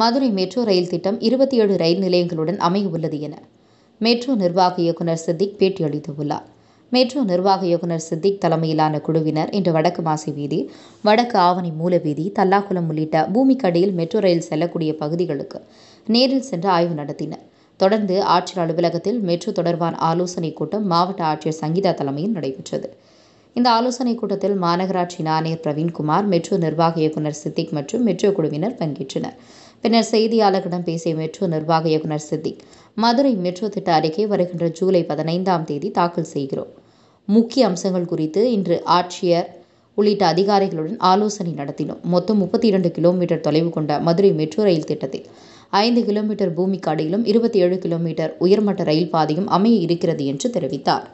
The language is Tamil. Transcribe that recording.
மதுரை மெட்ரோ ரயில் திட்டம் இருபத்தி ஏழு ரயில் நிலையங்களுடன் அமைய உள்ளது என மெட்ரோ நிர்வாக இயக்குநர் சித்திக் பேட்டியளித்துள்ளார் மெட்ரோ நிர்வாக இயக்குநர் சித்திக் தலைமையிலான குழுவினர் இன்று வடக்கு மாசி வீதி வடக்கு ஆவணி மூலவீதி தல்லாக்குளம் உள்ளிட்ட பூமிக்கடியில் மெட்ரோ ரயில் செல்லக்கூடிய பகுதிகளுக்கு நேரில் சென்று ஆய்வு நடத்தினர் தொடர்ந்து ஆட்சியர் அலுவலகத்தில் மெட்ரோ தொடர்பான ஆலோசனைக் கூட்டம் மாவட்ட ஆட்சியர் சங்கீதா தலைமையில் நடைபெற்றது இந்த ஆலோசனைக் கூட்டத்தில் மாநகராட்சி ஆணையர் பிரவீன்குமார் மெட்ரோ நிர்வாக இயக்குநர் சித்திக் மற்றும் மெட்ரோ குழுவினர் பங்கேற்றனர் பின்னர் செய்தியாளர்களிடம் பேசிய மெட்ரோ நிர்வாக இயக்குநர் சித்திக் மதுரை மெட்ரோ திட்ட அறிக்கை வருகின்ற ஜூலை பதினைந்தாம் தேதி தாக்கல் செய்கிறோம் முக்கிய அம்சங்கள் குறித்து இன்று ஆட்சியர் உள்ளிட்ட அதிகாரிகளுடன் ஆலோசனை நடத்தினோம் மொத்தம் முப்பத்தி இரண்டு கிலோமீட்டர் தொலைவு கொண்ட மதுரை மெட்ரோ ரயில் திட்டத்தில் ஐந்து கிலோமீட்டர் பூமிக்கு அடையிலும் இருபத்தி ஏழு கிலோமீட்டர் உயர்மட்ட ரயில் பாதையும் அமைய இருக்கிறது என்று தெரிவித்தார்